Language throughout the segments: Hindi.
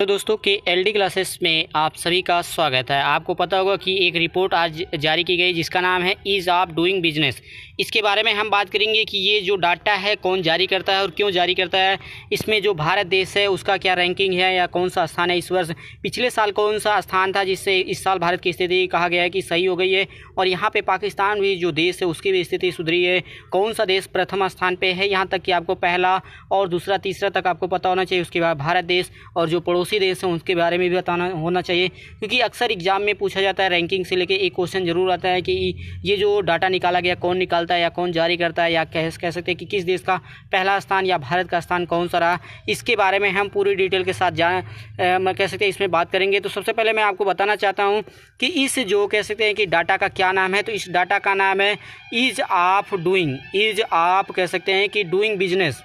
तो दोस्तों के एल डी क्लासेस में आप सभी का स्वागत है आपको पता होगा कि एक रिपोर्ट आज जारी की गई जिसका नाम है इज ऑफ डूइंग बिजनेस इसके बारे में हम बात करेंगे कि ये जो डाटा है कौन जारी करता है और क्यों जारी करता है इसमें जो भारत देश है उसका क्या रैंकिंग है या कौन सा स्थान है इस वर्ष पिछले साल कौन सा स्थान था जिससे इस साल भारत की स्थिति कहा गया है कि सही हो गई है और यहाँ पर पाकिस्तान भी जो देश है उसकी भी स्थिति सुधरी है कौन सा देश प्रथम स्थान पर है यहाँ तक कि आपको पहला और दूसरा तीसरा तक आपको पता होना चाहिए उसके बाद भारत देश और जो पड़ोस पड़ोसी देश हैं उसके बारे में भी बताना होना चाहिए क्योंकि अक्सर एग्ज़ाम में पूछा जाता है रैंकिंग से लेके एक क्वेश्चन ज़रूर आता है कि ये जो डाटा निकाला गया कौन निकालता है या कौन जारी करता है या कह कह सकते हैं कि किस देश का पहला स्थान या भारत का स्थान कौन सा रहा इसके बारे में हम पूरी डिटेल के साथ जा कह सकते हैं इसमें बात करेंगे तो सबसे पहले मैं आपको बताना चाहता हूँ कि इस जो कह सकते हैं कि डाटा का क्या नाम है तो इस डाटा का नाम है ease of doing ease of कह सकते हैं कि डूइंग बिजनेस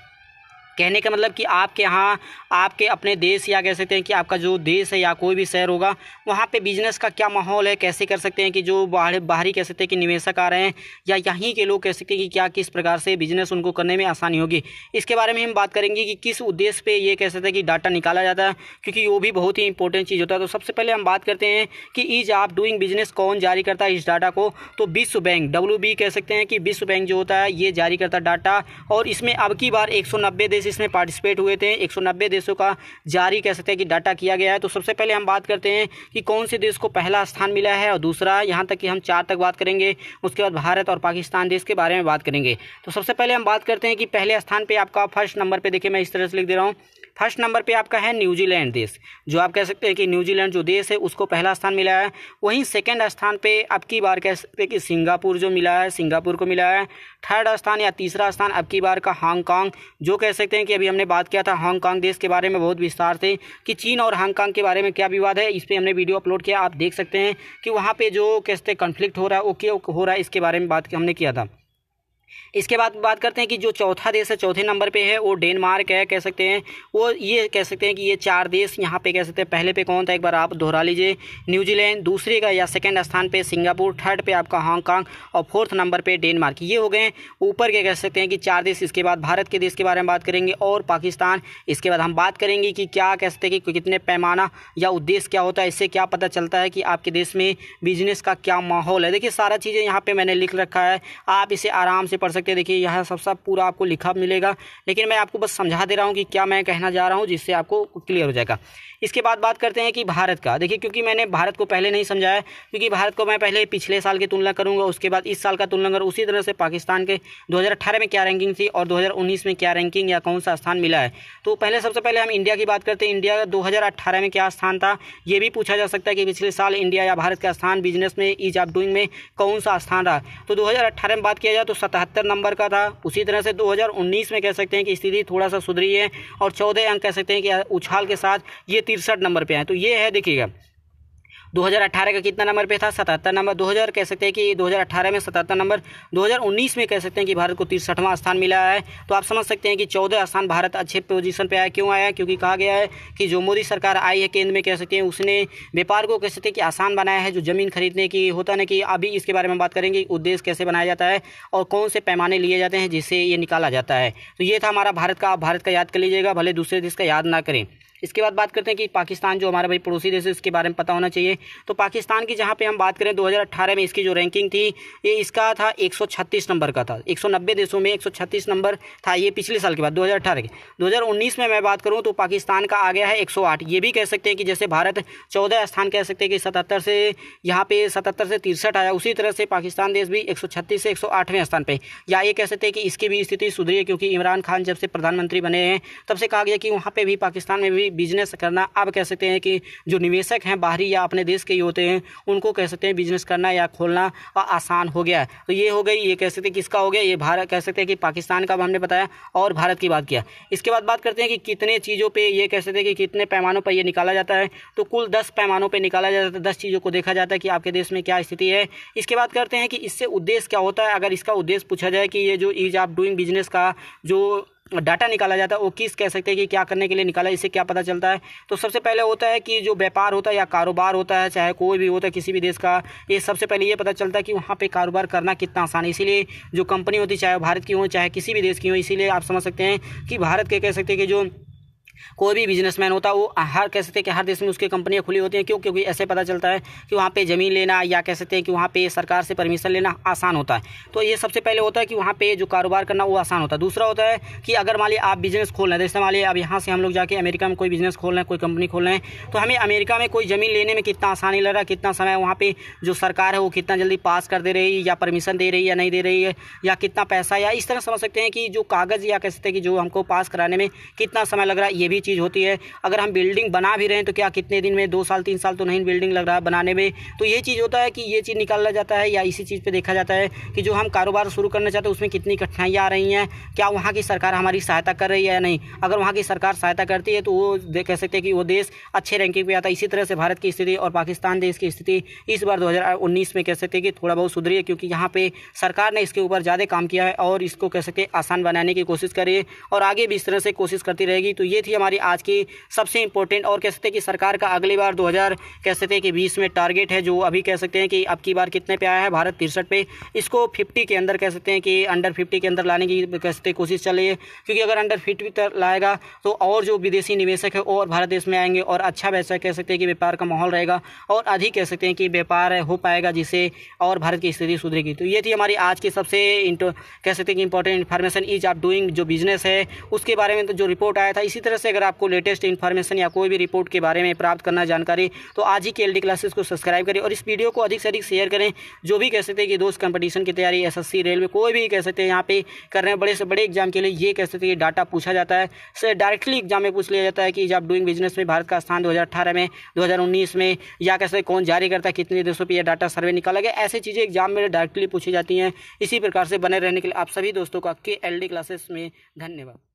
कहने का मतलब कि आपके यहाँ आपके अपने देश या कह सकते हैं कि आपका जो देश है या कोई भी शहर होगा वहाँ पे बिजनेस का क्या माहौल है कैसे कर सकते हैं कि जो बाहर बाहरी कह सकते हैं कि निवेशक आ रहे हैं या यहीं के लोग कह सकते हैं कि क्या किस प्रकार से बिजनेस उनको करने में आसानी होगी इसके बारे में हम बात करेंगे कि किस उद्देश्य पर ये कह सकते हैं कि डाटा निकाला जाता है क्योंकि वो भी बहुत ही इंपॉर्टेंट चीज़ होता है तो सबसे पहले हम बात करते हैं कि इज आप डूइंग बिजनेस कौन जारी करता है इस डाटा को तो विश्व बैंक डब्ल्यू कह सकते हैं कि विश्व बैंक जो होता है ये जारी करता डाटा और इसमें अब की बार एक देश देश इसमें पार्टिसिपेट हुए थे एक देशों का जारी कह सकते हैं कि डाटा किया गया है तो सबसे पहले हम बात करते हैं कि कौन से देश को पहला स्थान मिला है और दूसरा यहाँ तक कि हम चार तक बात करेंगे उसके बाद भारत और पाकिस्तान देश के बारे में बात करेंगे तो सबसे पहले हम बात करते हैं कि पहले स्थान पर आपका फर्स्ट नंबर पर देखिए मैं इस तरह से लिख दे रहा हूँ फर्स्ट नंबर पे आपका है न्यूजीलैंड देश जो आप कह सकते हैं कि न्यूजीलैंड जो देश है उसको पहला स्थान मिला है वहीं सेकेंड स्थान पे अब की बार कह सकते हैं कि सिंगापुर जो मिला है सिंगापुर को मिला है थर्ड स्थान या तीसरा स्थान अब की बार का हांगकांग जो कह सकते हैं कि अभी हमने बात किया था हांगकांग देश के बारे में बहुत विस्तार से कि चीन और हांगकांग के बारे में क्या विवाद है इस पर हमने वीडियो अपलोड किया आप देख सकते हैं कि वहाँ पर जो कहते कन्फ्लिक्ट हो रहा है वो क्यों हो रहा है इसके बारे में बात हमने किया था इसके बाद बात करते हैं कि जो चौथा देश है चौथे नंबर पे है वो डेनमार्क है कह सकते हैं वो ये कह सकते हैं कि ये चार देश यहाँ पे कह सकते हैं पहले पे कौन था एक बार आप दोहरा लीजिए न्यूजीलैंड दूसरे का या सेकंड स्थान पे सिंगापुर थर्ड पे आपका हांगकांग और फोर्थ नंबर पे डेनमार्क ये हो गए ऊपर के कह सकते हैं कि चार देश इसके बाद भारत के देश के बारे में बात करेंगे और पाकिस्तान इसके बाद हम बात करेंगे कि क्या कह सकते हैं कि कितने पैमाना या उद्देश्य क्या होता है इससे क्या पता चलता है कि आपके देश में बिजनेस का क्या माहौल है देखिए सारा चीज़ें यहाँ पर मैंने लिख रखा है आप इसे आराम से पढ़ सकते हैं देखिए यहाँ सब सब पूरा आपको लिखा मिलेगा लेकिन मैं आपको बस समझा दे रहा हूँ कि क्या मैं कहना जा रहा हूँ जिससे आपको क्लियर हो जाएगा इसके बाद बात करते हैं कि भारत का देखिए क्योंकि मैंने भारत को पहले नहीं समझाया क्योंकि भारत को मैं पहले पिछले साल की तुलना करूँगा उसके बाद इस साल का तुलना करूँ उसी तरह से पाकिस्तान के दो में क्या रैंकिंग थी और दो में क्या रैंकिंग या कौन सा स्थान मिला है तो पहले सबसे पहले हम इंडिया की बात करते हैं इंडिया दो में क्या स्थान था ये भी पूछा जा सकता है कि पिछले साल इंडिया या भारत का स्थान बिजनेस में ईज ऑफ डूइंग में कौन सा स्थान रहा तो 2018 में बात किया जाए तो सतहत्तर सत्तर नंबर का था उसी तरह से 2019 में कह सकते हैं कि स्थिति थोड़ा सा सुधरी है और चौदह अंक कह सकते हैं कि उछाल के साथ ये तिरसठ नंबर पर आए तो ये है देखिएगा 2018 का कितना नंबर पे था सतहत्तर नंबर 2000 कह सकते हैं कि 2018 में सतहत्तर नंबर 2019 में कह सकते हैं कि भारत को तिरसठवां स्थान मिला है तो आप समझ सकते हैं कि चौदह स्थान भारत अच्छे पोजीशन पे आया क्यों आया क्योंकि कहा गया है कि जो मोदी सरकार आई है केंद्र में कह सकते हैं उसने व्यापार को कह सकते हैं कि आसान बनाया है जो ज़मीन खरीदने की होता ना कि अभी इसके बारे में बात करेंगे उद्देश्य कैसे बनाया जाता है और कौन से पैमाने लिए जाते हैं जिससे ये निकाला जाता है तो ये था हमारा भारत का आप भारत का याद कर लीजिएगा भले दूसरे देश का याद ना करें इसके बाद बात करते हैं कि पाकिस्तान जो हमारा भाई पड़ोसी देश है इसके बारे में पता होना चाहिए तो पाकिस्तान की जहाँ पर हम बात करें 2018 में इसकी जो रैंकिंग थी ये इसका था 136 नंबर का था 190 देशों में 136 नंबर था ये पिछले साल के बाद 2018 के 2019 में मैं बात करूँ तो पाकिस्तान का आ गया है 108 ये भी कह सकते हैं कि जैसे भारत चौदह स्थान कह सकते हैं कि सतहत्तर से यहाँ पे सतहत्तर से तिरसठ आया उसी तरह से पाकिस्तान देश भी एक से एक स्थान पर या ये कह सकते हैं कि इसकी भी स्थिति सुधरी है क्योंकि इमरान खान जब से प्रधानमंत्री बने हैं तब से कहा गया कि वहाँ पर भी पाकिस्तान में भी बिजनेस करना आप कह सकते हैं कि जो निवेशक हैं बाहरी या अपने देश के ही होते हैं उनको कह सकते हैं बिजनेस करना या खोलना आसान हो गया तो ये हो गई ये कह सकते हैं किसका हो गया ये भारत कह सकते हैं कि पाकिस्तान का हमने बताया और भारत की बात किया इसके बाद बात करते हैं कि कितने चीज़ों पर ये कह सकते हैं कि कितने पैमानों पर यह निकाला जाता है तो कुल दस पैमानों पर निकाला जाता है तो दस चीज़ों को देखा जाता है कि आपके देश में क्या स्थिति है इसके बाद करते हैं कि इससे उद्देश्य क्या होता है अगर इसका उद्देश्य पूछा जाए कि ये जो इज आप डूइंग बिजनेस का जो डाटा निकाला जाता है वो किस कह सकते हैं कि क्या करने के लिए निकाला इससे क्या पता चलता है तो सबसे पहले होता है कि जो व्यापार होता है या कारोबार होता है चाहे कोई भी होता है किसी भी देश का ये सबसे पहले ये पता चलता है कि वहाँ पे कारोबार करना कितना आसान है इसीलिए जो कंपनी होती है चाहे भारत की हो चाहे किसी भी देश की हो इसीलिए आप समझ सकते हैं कि भारत के कह सकते हैं कि जो कोई भी बिजनेसमैन होता है वो हर कह सकते हैं कि हर देश में उसकी कंपनियाँ खुली होती हैं क्यों क्योंकि ऐसे पता चलता है कि वहाँ पर ज़मीन लेना या कह सकते हैं कि वहाँ पर सरकार से परमिशन लेना आसान होता है तो ये सबसे पहले होता है कि वहाँ पर जो कारोबार करना वो आसान होता है दूसरा होता है कि अगर मान ली आप बिजनेस खोल रहे हैं जैसे मान ली अब यहाँ से हम लोग जाके अमेरिका में कोई बिजनेस खोल रहे हैं कोई कंपनी खोल रहे हैं तो हमें अमेरिका में कोई ज़मीन लेने में कितना आसानी लग रहा है कितना समय वहाँ पर जो सरकार है वो कितना जल्दी पास कर दे रही है या परमिशन दे रही है या नहीं दे रही है या कितना पैसा या इस तरह समझ सकते हैं कि जो कागज़ या कह सकते हैं कि जो हमको पास कराने में कितना समय लग रहा है ये भी चीज़ होती है अगर हम बिल्डिंग बना भी रहे हैं तो क्या कितने दिन में दो साल तीन साल तो नहीं बिल्डिंग लग रहा है बनाने में तो ये चीज़ होता है कि ये चीज़ निकाला जाता है या इसी चीज़ पर देखा जाता है कि जो हम कारोबार शुरू करना चाहते हैं उसमें कितनी कठिनाइयाँ आ रही हैं क्या वहाँ की सरकार हमारी सहायता कर रही है या नहीं अगर वहाँ की सरकार सहायता करती है तो वो कह सकते हैं कि वो देश अच्छे रैंकिंग पर आता है इसी तरह से भारत की स्थिति और पाकिस्तान देश की स्थिति इस बार दो में कह सकते हैं कि थोड़ा बहुत सुधरी है क्योंकि यहाँ पर सरकार ने इसके ऊपर ज़्यादा काम किया है और इसको कह सकते आसान बनाने की कोशिश करिए और आगे भी इस तरह से कोशिश करती रहेगी तो ये थी हमारी हमारी आज की सबसे इंपॉर्टेंट और कह सकते हैं कि सरकार का अगली बार 2000 कह सकते हैं कि बीस में टारगेट है जो अभी कह सकते हैं कि अब की बार कितने पे आया है भारत तिरसठ पे इसको फिफ्टी के अंदर कह सकते हैं कि अंडर फिफ्टी के अंदर लाने की कह सकते हैं कोशिश चल रही है क्योंकि अगर अंडर फिफ्टी तक लाएगा तो और जो विदेशी निवेशक है और भारत देश में आएंगे और अच्छा वैसा कह सकते हैं कि व्यापार का माहौल रहेगा और अधिक कह सकते हैं कि व्यापार हो पाएगा जिससे और भारत की स्थिति सुधरेगी तो ये थी हमारी आज की सबसे कह सकते हैं कि इंपॉर्टेंट इन्फॉर्मेशन इज आप डूइंग जो बिजनेस है उसके बारे में तो जो रिपोर्ट आया था इसी तरह से अगर अगर आपको लेटेस्ट इन्फॉर्मेशन या कोई भी रिपोर्ट के बारे में प्राप्त करना जानकारी तो आज ही के एल क्लासेस को सब्सक्राइब करें और इस वीडियो को अधिक से अधिक शेयर करें जो भी कह सकते हैं कि दोस्त कंपटीशन की तैयारी एस रेलवे कोई भी कह सकते हैं यहाँ पे कर रहे हैं बड़े से बड़े एग्जाम के लिए ये कह सकते हैं कि डाटा पूछा जाता है सर डायरेक्टली एग्जाम में पूछ लिया जाता है कि जब डूइंग बिजनेस में भारत का स्थान दो में दो में या कह सकते कौन जारी करता है कितने देशों पर यह डाटा सर्वे निकाला गया ऐसी चीज़ें एग्जाम में डायरेक्टली पूछी जाती हैं इसी प्रकार से बने रहने के लिए आप सभी दोस्तों का के एल क्लासेस में धन्यवाद